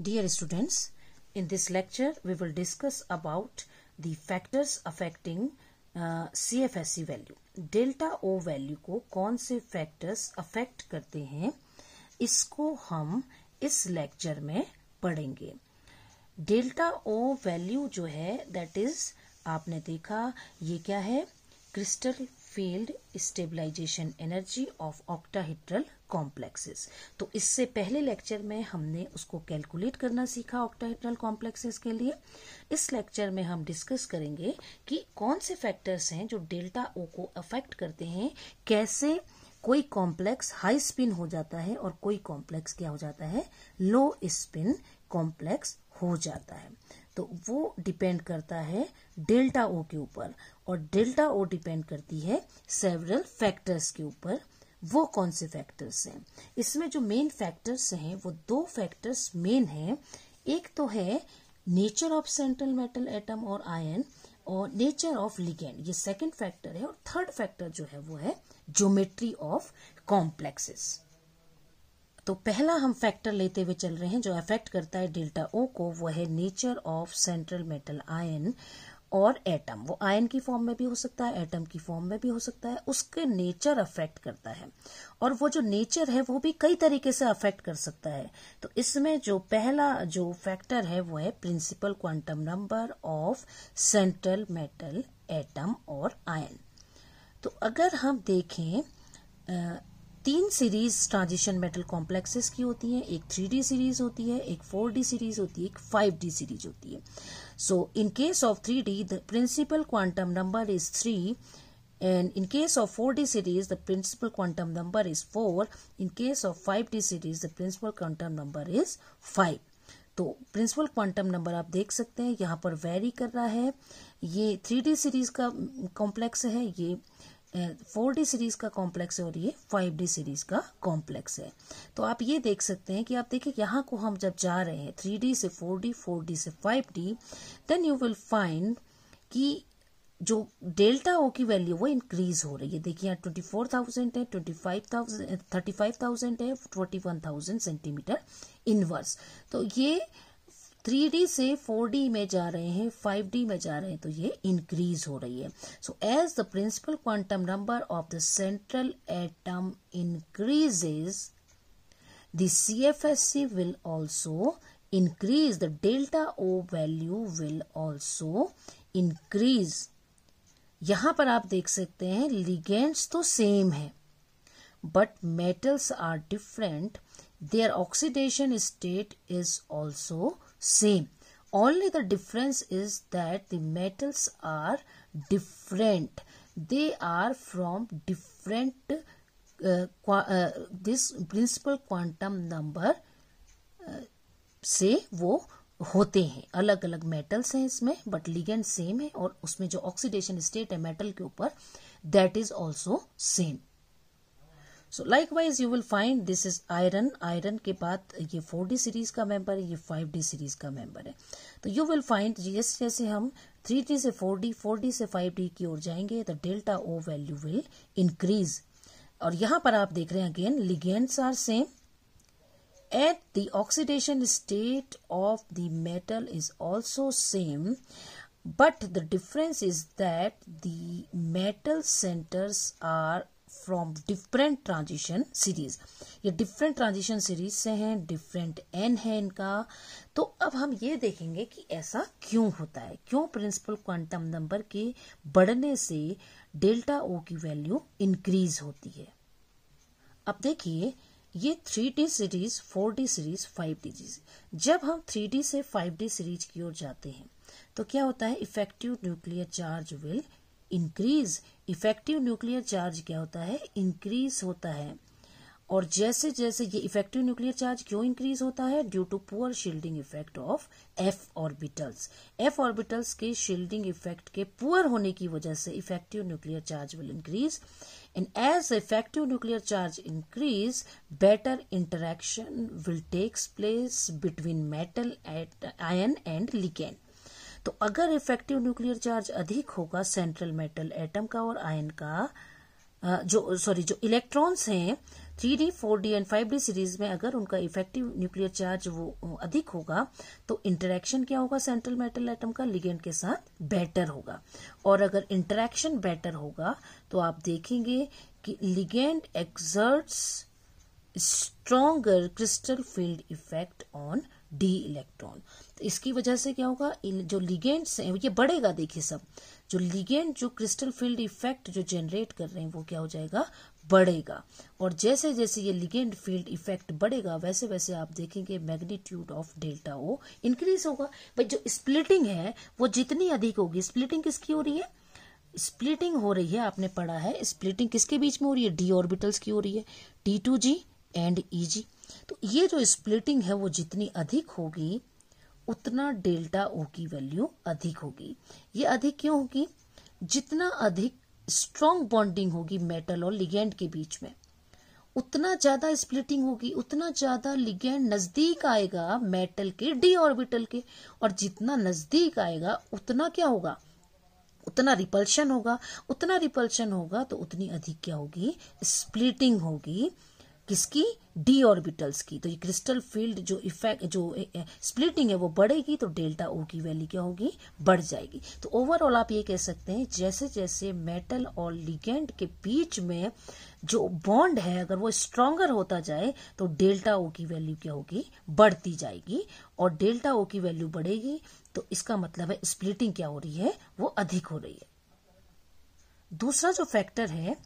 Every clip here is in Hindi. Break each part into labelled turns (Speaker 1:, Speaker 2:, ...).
Speaker 1: Dear students, in this lecture we will discuss about the factors affecting C F S C value delta O value को कौन से फैक्टर्स अफेक्ट करते हैं इसको हम इस लेक्चर में पढ़ेंगे डेल्टा ओ वैल्यू जो है दैट इज आपने देखा ये क्या है crystal field stabilization energy of octahedral complexes तो इससे पहले लेक्चर में हमने उसको कैलकुलेट करना सीखा ऑक्टाहेड्रल कॉम्प्लेक्सेस के लिए इस लेक्चर में हम डिस्कस करेंगे कि कौन से फैक्टर्स हैं जो डेल्टा ओ को अफेक्ट करते हैं कैसे कोई कॉम्प्लेक्स हाई स्पिन हो जाता है और कोई कॉम्प्लेक्स क्या हो जाता है लो स्पिन कॉम्प्लेक्स हो जाता है तो वो डिपेंड करता है डेल्टा ओ के ऊपर और डेल्टा ओ डिपेंड करती है सेवरल फैक्टर्स के ऊपर वो कौन से फैक्टर्स हैं इसमें जो मेन फैक्टर्स हैं वो दो फैक्टर्स मेन हैं एक तो है nature of central metal atom और आयन और नेचर ऑफ लिगेंड ये सेकंड फैक्टर है और थर्ड फैक्टर जो है वो है ज्योमेट्री ऑफ कॉम्प्लेक्सेस तो पहला हम फैक्टर लेते हुए चल रहे हैं जो अफेक्ट करता है डेल्टा ओ को वो है nature of central metal ion और एटम वो आयन की फॉर्म में भी हो सकता है एटम की फॉर्म में भी हो सकता है उसके नेचर अफेक्ट करता है और वो जो नेचर है वो भी कई तरीके से अफेक्ट कर सकता है तो इसमें जो पहला जो फैक्टर है वो है principal quantum number of central metal atom और आयन तो अगर हम देखें तीन सीरीज ट्रांजिशन मेटल कॉम्प्लेक्सेस की होती है एक थ्री सीरीज होती है एक फोर सीरीज होती है एक फाइव सीरीज होती है So in case of 3D, the principal quantum number is 3 and in case of 4D series, the principal quantum number is 4. In case of 5D series, the principal quantum number is 5. तो प्रिंसिपल क्वांटम नंबर आप देख सकते हैं यहाँ पर वेरी कर रहा है ये थ्री डी सीरीज का कॉम्प्लेक्स है ये फोर डी सीरीज का कॉम्प्लेक्स है और ये फाइव डी सीरीज का कॉम्प्लेक्स है तो आप ये देख सकते हैं कि आप देखिए यहाँ को हम जब जा रहे हैं थ्री डी से फोर डी फोर डी से five D then you will find कि जो डेल्टा ओ की वैल्यू वो इंक्रीज हो रही है देखिए यहाँ ट्वेंटी फोर थाउजेंड है twenty five thousand thirty five thousand है twenty one thousand centimetre inverse तो ये थ्री से फोर में जा रहे हैं फाइव में जा रहे हैं तो ये इंक्रीज हो रही है so as the principal quantum number of the central atom increases F S C will also increase the delta O value will also increase यहां पर आप देख सकते हैं लिगेंड्स तो सेम है but metals are different their oxidation state is also same only the difference is that the metals are different they are from different uh, uh, this principal quantum number uh, से वो होते हैं अलग अलग मेटल्स हैं इसमें बट लिगेंड सेम है और उसमें जो ऑक्सीडेशन स्टेट है मेटल के ऊपर that is also same so likewise you will find this is iron iron के बाद ये फोर डी सीरीज का मेंबर है ये फाइव डी सीरीज का मेंबर है तो यू विल फाइंड जैसे जैसे हम थ्री डी से फोर डी फोर डी से फाइव डी की ओर जाएंगे तो delta O value will increase और यहां पर आप देख रहे हैं again ligands are same at the oxidation state of the metal is also same but the difference is that the metal centres are from different transition series ये डिफरेंट ट्रांजिशन सीरीज से हैं डिफरेंट एन है इनका तो अब हम ये देखेंगे कि ऐसा क्यों होता है क्यों प्रिंसिपल क्वांटम नंबर के बढ़ने से डेल्टा ओ की वैल्यू इंक्रीज होती है अब देखिए ये three D series four D series five D series जब हम थ्री डी से फाइव डी सीरीज की ओर जाते हैं तो क्या होता है effective nuclear charge will increase effective nuclear charge क्या होता है इंक्रीज होता है और जैसे जैसे ये इफेक्टिव न्यूक्लियर चार्ज क्यों इंक्रीज होता है due to poor shielding effect of F orbitals F orbitals के शील्डिंग इफेक्ट के पुअर होने की वजह से effective nuclear charge will increase and as effective nuclear charge increase better interaction will takes place between metal ion and ligand तो अगर इफेक्टिव न्यूक्लियर चार्ज अधिक होगा सेंट्रल मेटल एटम का और आयन का जो सॉरी जो इलेक्ट्रॉन्स हैं three D four D and five D series में अगर उनका इफेक्टिव न्यूक्लियर चार्ज वो अधिक होगा तो इंटरेक्शन क्या होगा सेंट्रल मेटल एटम का लिगेंड के साथ बेटर होगा और अगर इंटरेक्शन बेटर होगा तो आप देखेंगे कि ligand exerts stronger crystal field effect on D electron तो इसकी वजह से क्या होगा जो लिगेंड्स हैं ये बढ़ेगा देखिए सब जो लिगेंड जो क्रिस्टल फील्ड इफेक्ट जो जनरेट कर रहे हैं वो क्या हो जाएगा बढ़ेगा और जैसे जैसे ये लिगेंड फील्ड इफेक्ट बढ़ेगा वैसे वैसे आप देखेंगे magnitude of delta O increase होगा भाई जो स्प्लिटिंग है वो जितनी अधिक होगी स्प्लिटिंग किसकी हो रही है स्प्लिटिंग हो रही है आपने पढ़ा है स्प्लिटिंग किसके बीच में हो रही है डी ऑर्बिटल्स की हो रही है T two G and E G तो ये जो स्प्लिटिंग है वो जितनी अधिक होगी उतना डेल्टा ओ की वैल्यू अधिक होगी ये अधिक क्यों होगी जितना अधिक स्ट्रॉन्ग बॉन्डिंग होगी मेटल और लिगेंड के बीच में उतना ज्यादा स्प्लिटिंग होगी उतना ज्यादा लिगेंड नजदीक आएगा मेटल के डी ऑर्बिटल के और जितना नजदीक आएगा उतना क्या होगा उतना रिपल्शन होगा उतना रिपल्शन होगा तो उतनी अधिक क्या होगी स्प्लिटिंग होगी किसकी डी ऑर्बिटल्स की तो ये क्रिस्टल फील्ड जो इफेक्ट जो स्प्लिटिंग है वो बढ़ेगी तो डेल्टा ओ की वैल्यू क्या होगी बढ़ जाएगी तो ओवरऑल आप ये कह सकते हैं जैसे जैसे मेटल और लिगेंड के बीच में जो बॉन्ड है अगर वो स्ट्रांगर होता जाए तो डेल्टा ओ की वैल्यू क्या होगी बढ़ती जाएगी और डेल्टा ओ की वैल्यू बढ़ेगी तो इसका मतलब है स्प्लिटिंग क्या हो रही है वो अधिक हो रही है दूसरा जो फैक्टर है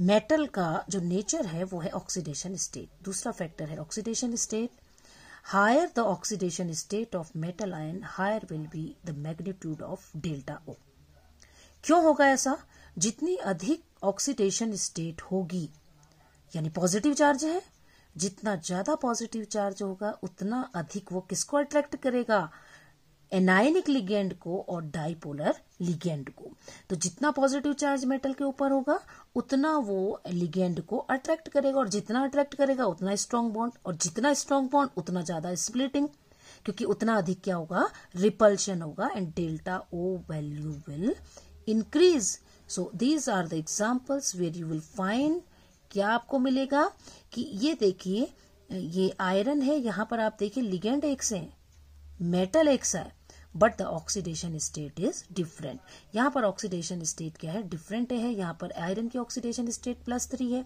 Speaker 1: मेटल का जो नेचर है वो है ऑक्सीडेशन स्टेट दूसरा फैक्टर है oxidation state higher the oxidation state of metal ion higher will be the magnitude of delta O क्यों होगा ऐसा जितनी अधिक ऑक्सीडेशन स्टेट होगी यानी पॉजिटिव चार्ज है जितना ज्यादा पॉजिटिव चार्ज होगा उतना अधिक वो किसको अट्रैक्ट करेगा एनायनिक लिगेंड को और डाइपोलर लिगेंड को तो जितना पॉजिटिव चार्ज मेटल के ऊपर होगा उतना वो लिगेंड को अट्रैक्ट करेगा और जितना अट्रैक्ट करेगा उतना स्ट्रांग बॉन्ड और जितना स्ट्रांग बॉन्ड उतना ज्यादा स्प्लिटिंग क्योंकि उतना अधिक क्या होगा रिपल्शन होगा and delta O value will increase so these are the examples where you will find क्या आपको मिलेगा कि ये देखिए ये आयरन है यहाँ पर आप देखिए लिगेंड एक से मेटल एक्स है but the oxidation state is different यहाँ पर ऑक्सीडेशन स्टेट क्या है डिफरेंट है यहाँ पर आयरन की ऑक्सीडेशन स्टेट प्लस थ्री है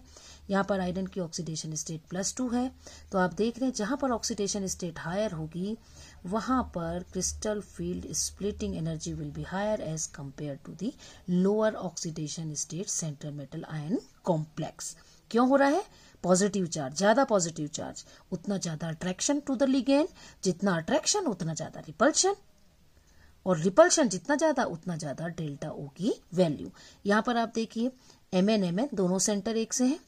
Speaker 1: यहाँ पर आयरन की ऑक्सीडेशन स्टेट प्लस टू है तो आप देख रहे हैं जहाँ पर ऑक्सीडेशन स्टेट हायर होगी वहाँ पर crystal field splitting energy will be higher as compare to the lower oxidation state central metal ion complex क्यों हो रहा है पॉजिटिव चार्ज ज्यादा पॉजिटिव चार्ज उतना ज्यादा अट्रैक्शन टू द लिगेंड जितना अट्रैक्शन उतना ज्यादा रिपल्शन और रिपल्शन जितना ज्यादा उतना ज्यादा डेल्टा ओ की वैल्यू यहां पर आप देखिए एम एन एम एन दोनों सेंटर एक से हैं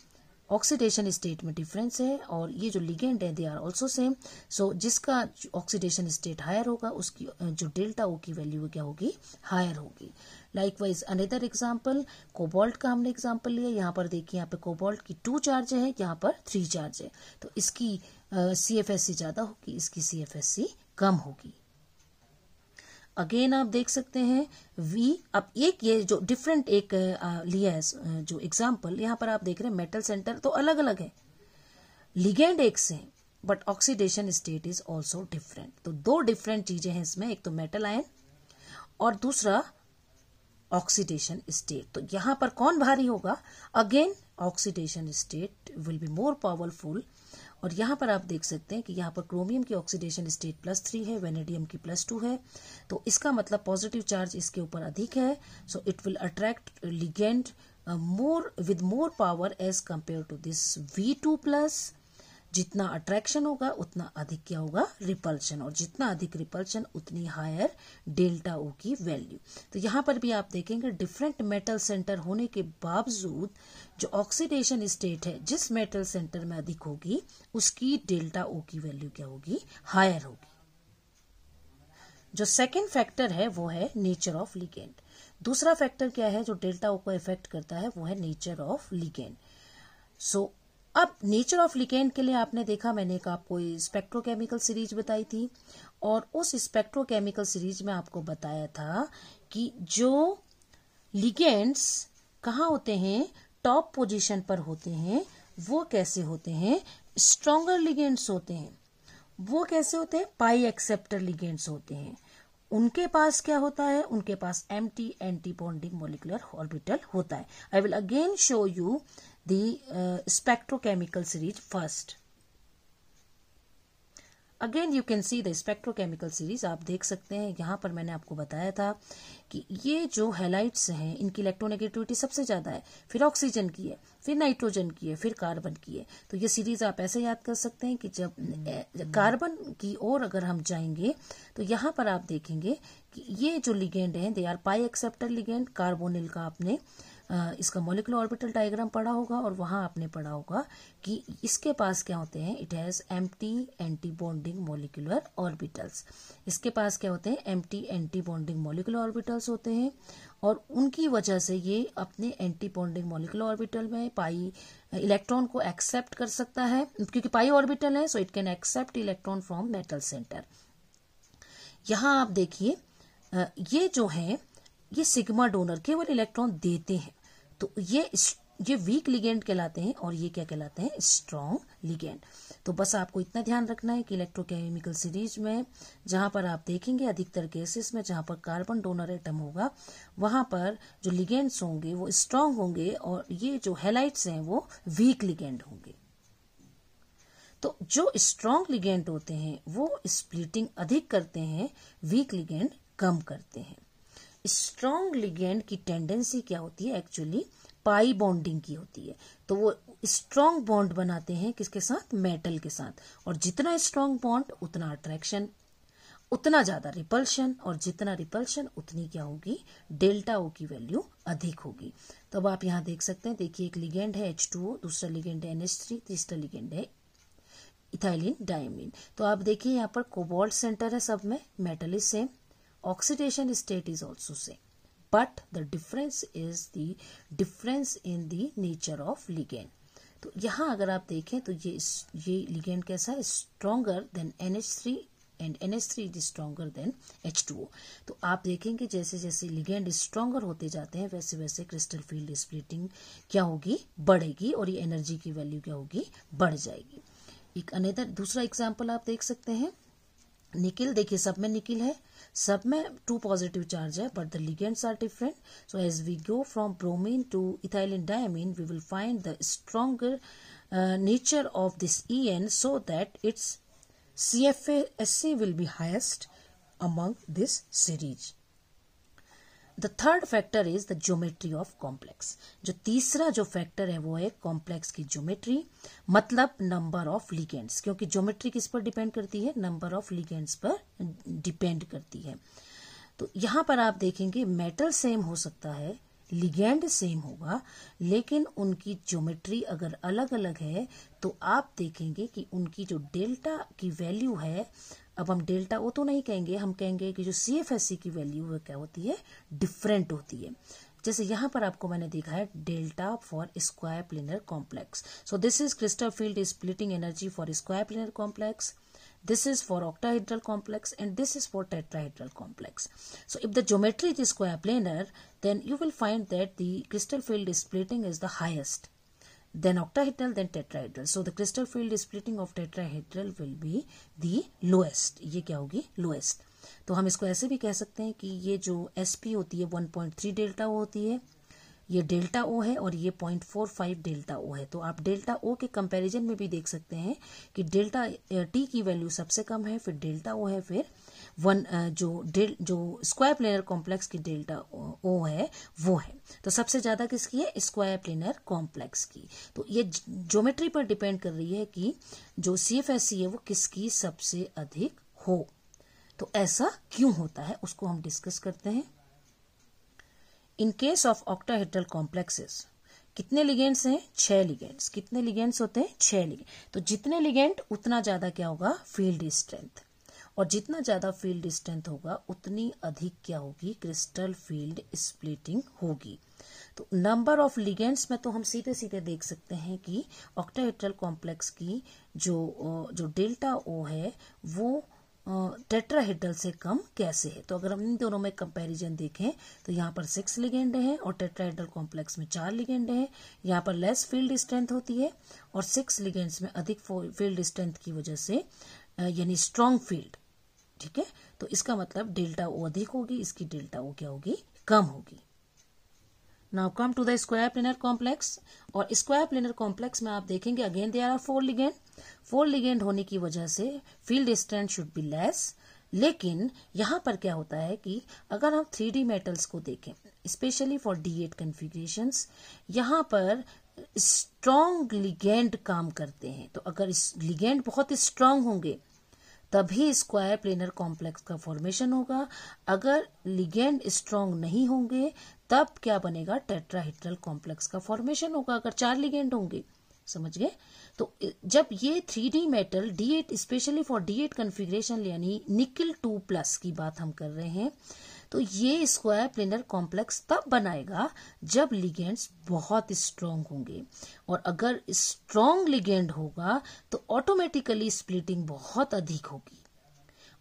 Speaker 1: ऑक्सीडेशन स्टेट में डिफरेंस है और ये जो लिगेंड है they are also same so जिसका ऑक्सीडेशन स्टेट हायर होगा उसकी जो डेल्टा ओ की वैल्यू क्या होगी हायर होगी लाइकवाइज अनदर एग्जाम्पल कोबॉल्ट का हमने एग्जाम्पल लिया यहाँ पर देखिए यहाँ पे कोबॉल्ट की टू चार्ज है यहाँ पर थ्री चार्ज है तो इसकी सी एफ एस सी ज़्यादा होगी इसकी सी एफ एस सी कम होगी अगेन आप देख सकते हैं वी अब एक ये जो डिफरेंट एक लिया है जो एग्जाम्पल यहाँ पर आप देख रहे हैं मेटल सेंटर तो अलग अलग है लिगेंड एक से but oxidation state is also different तो दो डिफरेंट चीजें हैं इसमें एक तो मेटल आयन और दूसरा ऑक्सीडेशन स्टेट तो यहां पर कौन भारी होगा again oxidation state will be more powerful और यहां पर आप देख सकते हैं कि यहां पर क्रोमियम की ऑक्सीडेशन स्टेट प्लस थ्री है वेनेडियम की प्लस टू है तो इसका मतलब पॉजिटिव चार्ज इसके ऊपर अधिक है so it will attract ligand more with more power as compare to this V two plus जितना अट्रैक्शन होगा उतना अधिक क्या होगा रिपल्शन और जितना अधिक रिपल्शन उतनी हायर डेल्टा ओ की वैल्यू तो यहाँ पर भी आप देखेंगे डिफरेंट मेटल सेंटर होने के बावजूद जो ऑक्सीडेशन स्टेट है जिस मेटल सेंटर में अधिक होगी उसकी डेल्टा ओ की वैल्यू क्या होगी हायर होगी जो सेकेंड फैक्टर है वो है नेचर ऑफ लिगेंड दूसरा फैक्टर क्या है जो डेल्टा ओ को इफेक्ट करता है वो है नेचर ऑफ लिगेंड सो अब नेचर ऑफ लिकेंड के लिए आपने देखा मैंने एक आपको स्पेक्ट्रोकेमिकल सीरीज बताई थी और उस स्पेक्ट्रोकेमिकल सीरीज में आपको बताया था कि जो लिगेंड्स कहाँ होते हैं टॉप पोजीशन पर होते हैं वो कैसे होते हैं स्ट्रोंगर लिगेंड्स होते हैं वो कैसे होते हैं पाई एक्सेप्टर लिगेंड्स होते हैं उनके पास क्या होता है उनके पास empty antibonding molecular orbital होता है I will again show you the uh, spectrochemical series first again you can see the spectrochemical series आप देख सकते हैं यहाँ पर मैंने आपको बताया था कि ये जो हेलाइट्स हैं इनकी इलेक्ट्रोनेगेटिविटी सबसे ज़्यादा है फिर ऑक्सीजन की है फिर नाइट्रोजन की है फिर कार्बन की है तो ये सीरीज आप ऐसे याद कर सकते हैं कि जब कार्बन हम्म। की ओर अगर हम जाएंगे तो यहाँ पर आप देखेंगे कि ये जो लिगेंड हैं they are pi acceptor ligand carbonyl का आपने इसका मोलिकुलर ऑर्बिटल डायग्राम पढ़ा होगा और वहाँ आपने पढ़ा होगा कि इसके पास क्या होते हैं it has empty antibonding molecular orbitals इसके पास क्या होते हैं empty antibonding molecular orbitals होते हैं और उनकी वजह से ये अपने एंटी बॉन्डिंग मोलिकुलर ऑर्बिटल में पाई इलेक्ट्रॉन को एक्सेप्ट कर सकता है क्योंकि पाई ऑर्बिटल है so it can accept electron from metal centre यहाँ आप देखिए ये जो है ये सिग्मा डोनर केवल इलेक्ट्रॉन देते हैं तो ये ये वीक लिगेंड कहलाते हैं और ये क्या कहलाते हैं स्ट्रॉन्ग लिगेंड तो बस आपको इतना ध्यान रखना है कि इलेक्ट्रोकेमिकल सीरीज में जहां पर आप देखेंगे अधिकतर केसेस में जहां पर कार्बन डोनर एटम होगा वहां पर जो लिगेंड्स होंगे वो स्ट्रांग होंगे और ये जो हेलाइट्स हैं वो वीक लिगेंड होंगे तो जो स्ट्रांग लिगेंड होते हैं वो स्प्लिटिंग अधिक करते हैं वीक लिगेंड कम करते हैं स्ट्रॉन्ग लिगेंड की टेंडेंसी क्या होती है एक्चुअली पाई बॉन्डिंग की होती है तो वो स्ट्रॉन्ग बॉन्ड बनाते हैं किसके साथ मेटल के साथ और जितना स्ट्रॉन्ग बॉन्ड उतना अट्रैक्शन उतना ज्यादा रिपल्शन और जितना रिपल्शन उतनी क्या होगी डेल्टा ओ की वैल्यू अधिक होगी तो अब आप यहाँ देख सकते हैं देखिए एक लिगेंड है एच टू ओ दूसरा लिगेंड है एनएच थ्री तीसरा लिगेंड है इथाइलिन डायमिन तो आप देखिए यहाँ पर कोबोल्ट सेंटर है सब में metal is same oxidation state is also same but the difference is the difference in the nature of ligand तो यहाँ अगर आप देखें तो ये ये लिगेंड कैसा है stronger than N H three and N H three is stronger than H two O तो आप देखेंगे जैसे जैसे लिगेंड स्ट्रोंगर होते जाते हैं वैसे वैसे क्रिस्टल फील्ड स्प्लिटिंग क्या होगी बढ़ेगी और ये एनर्जी की वैल्यू क्या होगी बढ़ जाएगी एक अनेदर दूसरा एग्जाम्पल आप देख सकते हैं निकिल देखिए सब में निकिल है सब में टू पॉजिटिव चार्ज है but the ligands are different so as we go from bromine to ethylene diamine we will find the stronger nature of this E N so that its C F S C will be highest among this series the third factor is the geometry of complex जो तीसरा जो फैक्टर है वो है कॉम्प्लेक्स की ज्योमेट्री मतलब नंबर ऑफ लिगेंट्स क्योंकि ज्योमेट्री किस पर डिपेंड करती है नंबर ऑफ लीगेंट्स पर डिपेंड करती है तो यहाँ पर आप देखेंगे मेटल सेम हो सकता है लिगेंड सेम होगा लेकिन उनकी ज्योमेट्री अगर अलग अलग है तो आप देखेंगे कि उनकी जो डेल्टा की वैल्यू है अब हम डेल्टा वो तो नहीं कहेंगे हम कहेंगे कि जो सी एफ एस सी की वैल्यू है क्या होती है डिफरेंट होती है जैसे यहाँ पर आपको मैंने देखा है delta for square planar complex so this is crystal field splitting energy for square planar complex this is for octahedral complex and this is for tetrahedral complex so if the geometry is square planar then you will find that the crystal field is splitting is the highest then octahedral then tetrahedral so the crystal field is splitting of tetrahedral will be the lowest ye kya hogi lowest तो हम इसको ऐसे भी कह सकते हैं कि ये जो एस पी होती है 1.3 डेल्टा वो होती है ये डेल्टा ओ है और ये point four five delta O है तो आप डेल्टा ओ के कंपैरिजन में भी देख सकते हैं कि डेल्टा टी की वैल्यू सबसे कम है फिर डेल्टा ओ है फिर वन जो डेल जो स्क्वायर प्लेनर कॉम्प्लेक्स की डेल्टा ओ है वो है तो सबसे ज़्यादा किसकी है स्क्वायर प्लेनर कॉम्प्लेक्स की तो ये ज्योमेट्री पर डिपेंड कर रही है कि जो सी एफ एस सी है वो किसकी सबसे अधिक हो तो ऐसा क्यों होता है उसको हम डिस्कस करते हैं in case of octahedral complexes कितने लिगेंड्स हैं छह लिगेंड्स कितने लिगेंड्स होते हैं छह लिगेंड तो जितने लिगेंड उतना ज्यादा क्या होगा फील्ड स्ट्रेंथ और जितना ज्यादा फील्ड स्ट्रेंथ होगा उतनी अधिक क्या होगी क्रिस्टल फील्ड स्प्लिटिंग होगी तो नंबर ऑफ लिगेंड्स में तो हम सीधे सीधे देख सकते हैं कि ऑक्टाहेड्रल कॉम्प्लेक्स की जो जो डेल्टा ओ है वो टेट्राहेड्रल से कम कैसे है तो अगर हम इन दोनों में कंपैरिजन देखें तो यहाँ पर सिक्स लिगेंड हैं और टेट्राहेड्रल कॉम्प्लेक्स में चार लिगेंड हैं यहाँ पर लेस फील्ड स्ट्रेंथ होती है और सिक्स लिगेंड्स में अधिक फील्ड स्ट्रेंथ की वजह से यानी स्ट्रांग फील्ड ठीक है तो इसका मतलब डेल्टा ओ अधिक होगी इसकी डेल्टा ओ क्या होगी कम होगी now come to the square planar complex और स्क्वायर प्लेनर कॉम्प्लेक्स में आप देखेंगे again they are are four ligand four ligand होने की वजह से field strength should be less लेकिन यहाँ पर क्या होता है कि अगर हम थ्री डी मेटल्स को देखें specially for d eight configuration यहाँ पर स्ट्रॉन्ग लिगेंड काम करते हैं तो अगर लिगेंड बहुत स्ट्रांग होंगे तभी स्क्वायर प्लेनर कॉम्प्लेक्स का फॉर्मेशन होगा अगर लिगेंड स्ट्रांग नहीं होंगे तब क्या बनेगा टेट्राहेड्रल कॉम्प्लेक्स का फॉर्मेशन होगा अगर चार लिगेंड होंगे समझ गए तो जब ये three d metal d eight specially for d eight configuration यानी निकिल टू प्लस की बात हम कर रहे हैं तो ये स्क्वायर प्लेनर कॉम्प्लेक्स तब बनाएगा जब लिगेंड्स बहुत स्ट्रांग होंगे और अगर स्ट्रांग लिगेंड होगा तो ऑटोमेटिकली स्प्लिटिंग बहुत अधिक होगी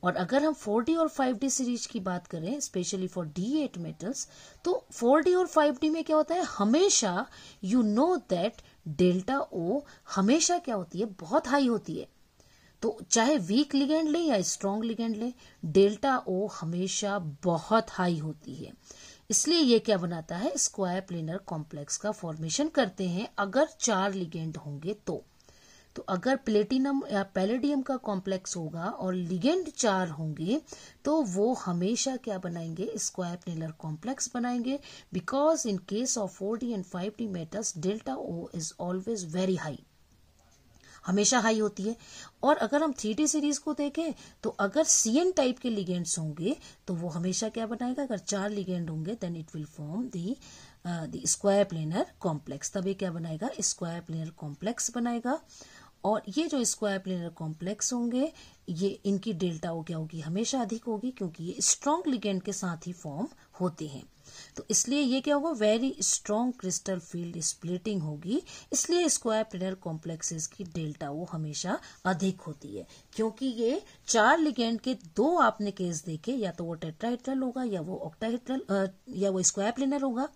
Speaker 1: और अगर हम 4D और 5D सीरीज की बात करें स्पेशली तो फॉर डी एट मेटल्स तो 4D और 5D में क्या होता है हमेशा you know that delta o हमेशा क्या होती है बहुत हाई होती है तो चाहे वीक लिगेंड ले या स्ट्रॉन्ग लिगेंड ले डेल्टा ओ हमेशा बहुत हाई होती है इसलिए ये क्या बनाता है स्क्वायर प्लेनर कॉम्प्लेक्स का फॉर्मेशन करते हैं अगर चार लिगेंड होंगे तो तो अगर प्लेटिनम या पैलेडियम का कॉम्प्लेक्स होगा और लिगेंड चार होंगे तो वो हमेशा क्या बनाएंगे स्क्वायर टेलर कॉम्प्लेक्स बनाएंगे because in case of four D and five d metals delta o is always very high हमेशा हाई होती है और अगर हम थ्री डी सीरीज को देखें तो अगर सी एन टाइप के लिगेंड्स होंगे तो वो हमेशा क्या बनाएगा अगर चार लिगेंड होंगे then it will form the square planar complex तब ये क्या बनाएगा स्क्वायर प्लेनर कॉम्प्लेक्स बनाएगा और ये जो स्क्वायर प्लेनर कॉम्प्लेक्स होंगे ये इनकी डेल्टा हो क्या होगी हमेशा अधिक होगी क्योंकि ये स्ट्रॉन्ग लिगेंड के साथ ही फॉर्म होते हैं तो इसलिए ये क्या होगा very strong crystal field splitting होगी इसलिए स्क्वायर प्लेनर कॉम्प्लेक्सेस की डेल्टा वो हमेशा अधिक होती है क्योंकि ये चार लिगेंड के दो आपने केस देखे या तो वो टेट्राहिड्रल होगा या वो ऑक्टाहिड्रल या वो स्क्वायर प्लेनर होगा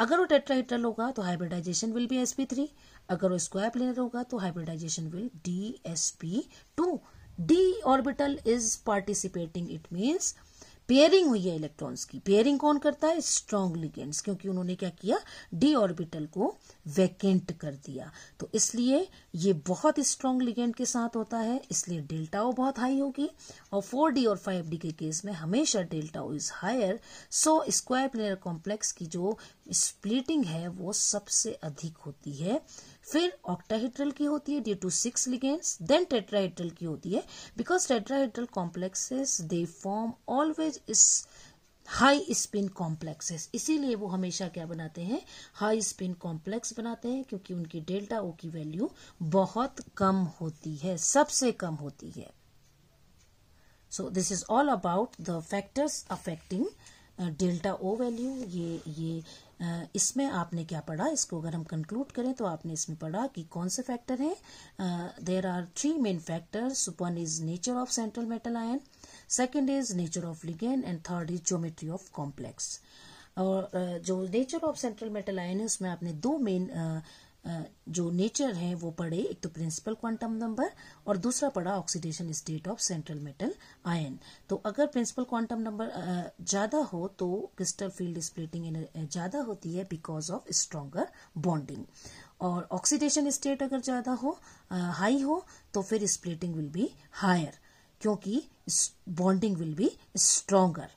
Speaker 1: अगर वो टेट्राहेड्रल होगा तो hybridization will be s three अगर वो स्क्वायर प्लेनर होगा तो hybridization will d s p two d orbital is participating it means pairing हुई है इलेक्ट्रॉन्स की पेयरिंग कौन करता है स्ट्रॉन्ग लिगेंड्स क्योंकि उन्होंने क्या किया डी ऑर्बिटल को वैकेंट कर दिया तो इसलिए ये बहुत स्ट्रॉन्ग लिगेंड के साथ होता है इसलिए डेल्टाओ बहुत हाई होगी और फोर डी और फाइव डी के केस में हमेशा delta o is higher so square planar complex की जो स्प्लिटिंग है वो सबसे अधिक होती है फिर ऑक्टाहीड्रल की होती है due to six ligands then tetrahedral की होती है because tetrahedral complexes they form always is high spin complexes इसीलिए वो हमेशा क्या बनाते हैं हाई स्पिन कॉम्प्लेक्स बनाते हैं क्योंकि उनकी डेल्टा ओ की वैल्यू बहुत कम होती है सबसे कम होती है so this is all about the factors affecting delta O value ये ये इसमें आपने क्या पढ़ा इसको अगर हम कंक्लूड करें तो आपने इसमें पढ़ा कि कौन से फैक्टर हैं there are three main factors one is nature of central metal ion second is nature of ligand and third is geometry of complex और जो nature of central metal ion है उसमें आपने दो मेन जो नेचर है वो पढ़े एक तो प्रिंसिपल क्वांटम नंबर और दूसरा पढ़ा oxidation state of central metal ion तो अगर प्रिंसिपल क्वांटम नंबर ज़्यादा हो तो क्रिस्टल फील्ड स्प्लिटिंग ज़्यादा होती है बिकॉज ऑफ स्ट्रॉन्गर बॉन्डिंग और ऑक्सीडेशन स्टेट अगर ज़्यादा हो हाई हो तो फिर स्प्लिटिंग विल बी हायर क्योंकि bonding will be stronger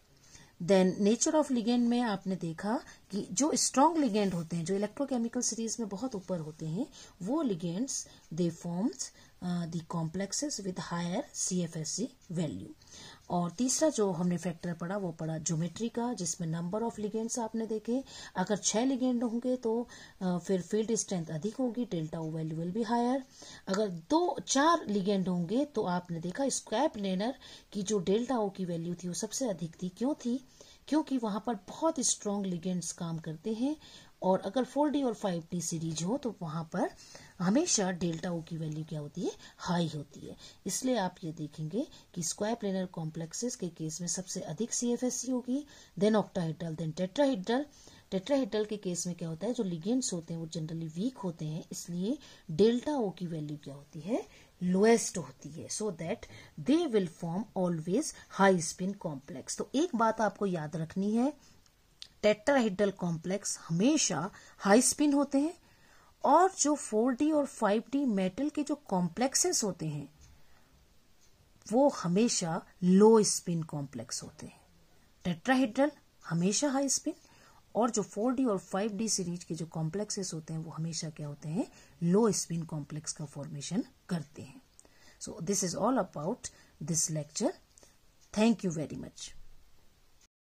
Speaker 1: then nature of ligand में आपने देखा कि जो स्ट्रॉन्ग लिगेंड होते हैं जो इलेक्ट्रोकेमिकल सीरीज में बहुत ऊपर होते हैं वो ligands they forms the complexes with higher C F S C value और तीसरा जो हमने फैक्टर पढ़ा वो पढ़ा ज्योमेट्री का जिसमें नंबर ऑफ लिगेंड्स आपने देखे अगर छह लिगेंड होंगे तो uh, फिर फील्ड स्ट्रेंथ अधिक होगी डेल्टा ओ वैल्यू विल भी हायर अगर दो चार लिगेंड होंगे तो आपने देखा स्क्वायर प्लेनर की जो डेल्टा ओ की वैल्यू थी वो सबसे अधिक थी क्यों थी क्योंकि वहाँ पर बहुत स्ट्रॉन्ग लिगेंड्स काम करते हैं और अगर फोर डी और फाइव डी सीरीज हो तो वहाँ पर हमेशा डेल्टा ओ की वैल्यू क्या होती है हाई होती है इसलिए आप ये देखेंगे कि स्क्वायर प्लेनर कॉम्प्लेक्सेस के केस में सबसे अधिक सी एफ एस सी होगी then octahedral then tetrahedral tetrahedral के केस में क्या होता है जो लिगेंड्स होते हैं वो जनरली वीक होते हैं इसलिए डेल्टा ओ की वैल्यू क्या होती है लोएस्ट होती है so that they will form always high spin complex तो एक बात आपको याद रखनी है टेट्राहेड्रल कॉम्प्लेक्स हमेशा हाई स्पिन होते हैं और जो 4D और 5D मेटल के जो कॉम्प्लेक्सेस होते हैं वो हमेशा लो स्पिन कॉम्प्लेक्स होते हैं टेट्राहेड्रल हमेशा हाई स्पिन और जो फोर डी और फाइव डी सीरीज के जो कॉम्प्लेक्सेस होते हैं वो हमेशा क्या होते हैं लो स्पिन कॉम्प्लेक्स का फॉर्मेशन करते हैं so this is all about this lecture thank you very much